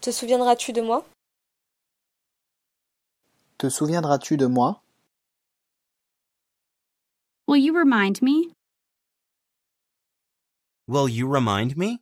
Te souviendras-tu de moi? Te souviendras-tu de moi? Will you remind me? Will you remind me?